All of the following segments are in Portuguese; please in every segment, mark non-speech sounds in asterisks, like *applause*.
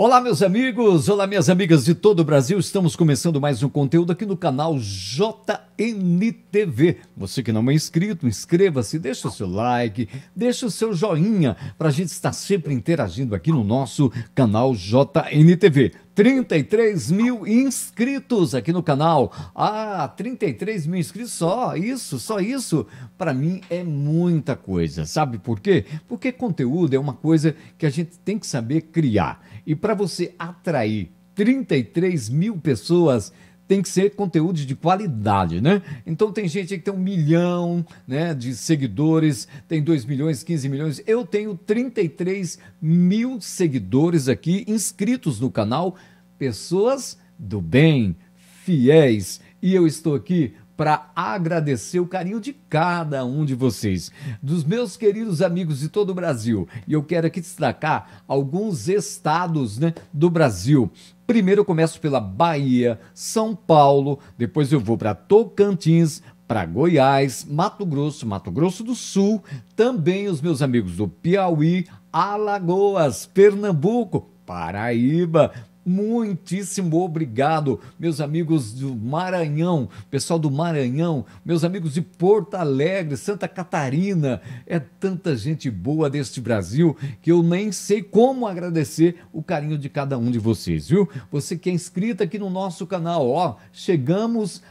Olá, meus amigos, olá, minhas amigas de todo o Brasil. Estamos começando mais um conteúdo aqui no canal JNTV. Você que não é inscrito, inscreva-se, deixa o seu like, deixa o seu joinha para a gente estar sempre interagindo aqui no nosso canal JNTV. 33 mil inscritos aqui no canal. Ah, 33 mil inscritos só, isso, só isso. Para mim é muita coisa. Sabe por quê? Porque conteúdo é uma coisa que a gente tem que saber criar. E para você atrair 33 mil pessoas tem que ser conteúdos de qualidade, né? Então tem gente que tem um milhão né, de seguidores, tem 2 milhões, 15 milhões. Eu tenho 33 mil seguidores aqui inscritos no canal, pessoas do bem, fiéis. E eu estou aqui para agradecer o carinho de cada um de vocês, dos meus queridos amigos de todo o Brasil. E eu quero aqui destacar alguns estados né, do Brasil Primeiro eu começo pela Bahia, São Paulo, depois eu vou para Tocantins, para Goiás, Mato Grosso, Mato Grosso do Sul, também os meus amigos do Piauí, Alagoas, Pernambuco, Paraíba, muitíssimo obrigado, meus amigos do Maranhão, pessoal do Maranhão, meus amigos de Porto Alegre, Santa Catarina. É tanta gente boa deste Brasil que eu nem sei como agradecer o carinho de cada um de vocês, viu? Você que é inscrito aqui no nosso canal, ó, chegamos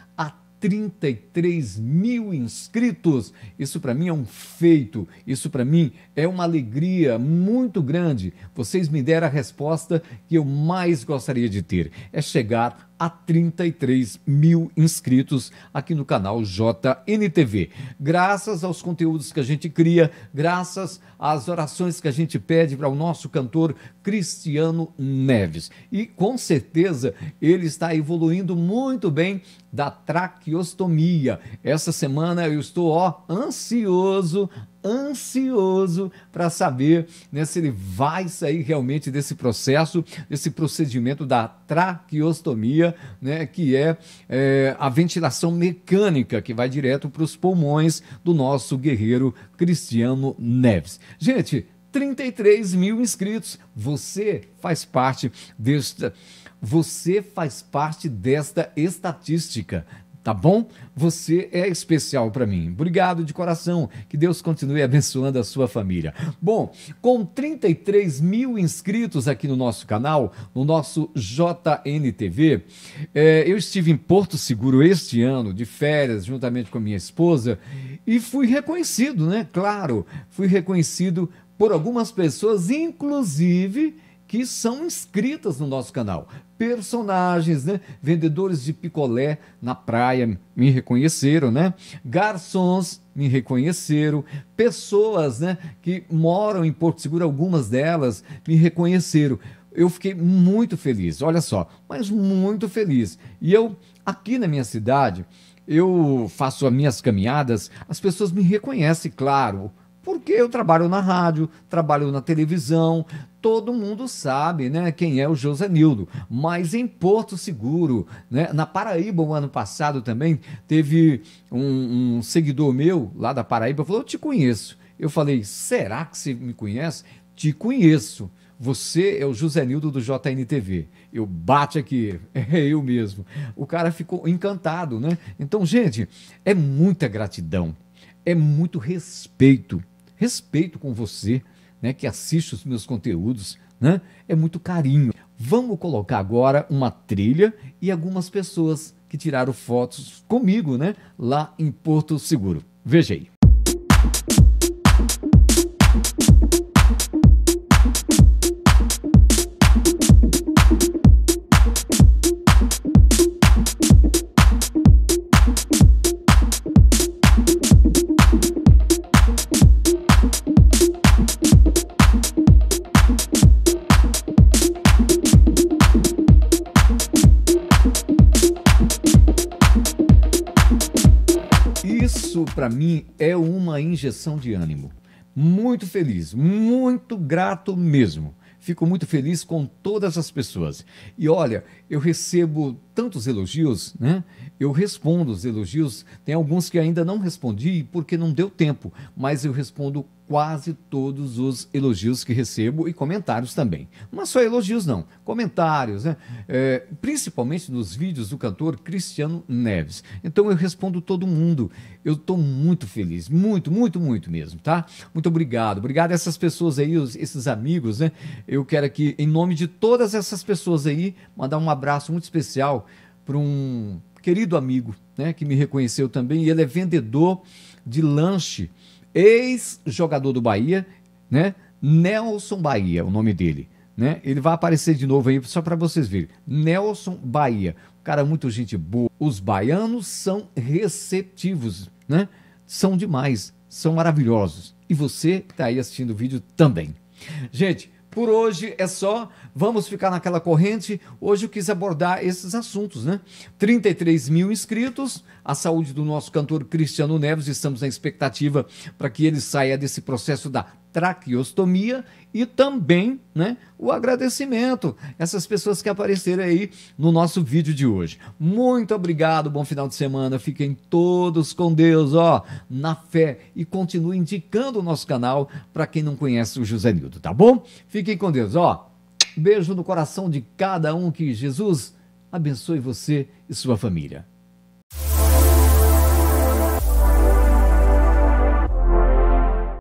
33 mil inscritos. Isso para mim é um feito, isso para mim é uma alegria muito grande. Vocês me deram a resposta que eu mais gostaria de ter: é chegar a 33 mil inscritos aqui no canal JNTV. Graças aos conteúdos que a gente cria, graças às orações que a gente pede para o nosso cantor Cristiano Neves. E com certeza ele está evoluindo muito bem da traqueostomia. Essa semana eu estou ó, ansioso ansioso para saber né, se ele vai sair realmente desse processo, desse procedimento da traqueostomia, né, que é, é a ventilação mecânica que vai direto para os pulmões do nosso guerreiro Cristiano Neves. Gente, 33 mil inscritos. Você faz parte desta. Você faz parte desta estatística tá bom? Você é especial para mim. Obrigado de coração. Que Deus continue abençoando a sua família. Bom, com 33 mil inscritos aqui no nosso canal, no nosso JNTV, é, eu estive em Porto Seguro este ano, de férias, juntamente com a minha esposa, e fui reconhecido, né? Claro, fui reconhecido por algumas pessoas, inclusive que são inscritas no nosso canal. Personagens, né? Vendedores de picolé na praia me reconheceram, né? Garçons me reconheceram. Pessoas, né? Que moram em Porto Seguro, algumas delas me reconheceram. Eu fiquei muito feliz, olha só, mas muito feliz. E eu, aqui na minha cidade, eu faço as minhas caminhadas, as pessoas me reconhecem, claro porque eu trabalho na rádio, trabalho na televisão, todo mundo sabe né, quem é o José Nildo. Mas em Porto Seguro, né, na Paraíba, o um ano passado também, teve um, um seguidor meu lá da Paraíba falou: Eu te conheço. Eu falei: Será que você me conhece? Te conheço. Você é o José Nildo do JNTV. Eu bate aqui, *laughs* é eu mesmo. O cara ficou encantado, né? Então, gente, é muita gratidão, é muito respeito respeito com você, né, que assiste os meus conteúdos, né? É muito carinho. Vamos colocar agora uma trilha e algumas pessoas que tiraram fotos comigo, né, lá em Porto Seguro. Veja aí. isso para mim é uma injeção de ânimo. Muito feliz, muito grato mesmo. Fico muito feliz com todas as pessoas. E olha, eu recebo tantos elogios, né? Eu respondo os elogios. Tem alguns que ainda não respondi porque não deu tempo, mas eu respondo quase todos os elogios que recebo e comentários também. Mas só elogios não, comentários, né? É, principalmente dos vídeos do cantor Cristiano Neves. Então eu respondo todo mundo. Eu estou muito feliz, muito, muito, muito mesmo, tá? Muito obrigado, obrigado a essas pessoas aí, os, esses amigos, né? Eu quero aqui, em nome de todas essas pessoas aí, mandar um abraço muito especial para um querido amigo, né, que me reconheceu também, e ele é vendedor de lanche, ex-jogador do Bahia, né? Nelson Bahia, o nome dele, né? Ele vai aparecer de novo aí só para vocês verem. Nelson Bahia, cara muito gente boa. Os baianos são receptivos, né? São demais, são maravilhosos. E você que está aí assistindo o vídeo também. Gente, por hoje é só, vamos ficar naquela corrente. Hoje eu quis abordar esses assuntos, né? 33 mil inscritos, a saúde do nosso cantor Cristiano Neves, estamos na expectativa para que ele saia desse processo da traqueostomia e também né, o agradecimento. Essas pessoas que apareceram aí no nosso vídeo de hoje. Muito obrigado, bom final de semana. Fiquem todos com Deus, ó, na fé e continue indicando o nosso canal para quem não conhece o José Nildo, tá bom? Fiquem com Deus, ó. Beijo no coração de cada um que Jesus abençoe você e sua família.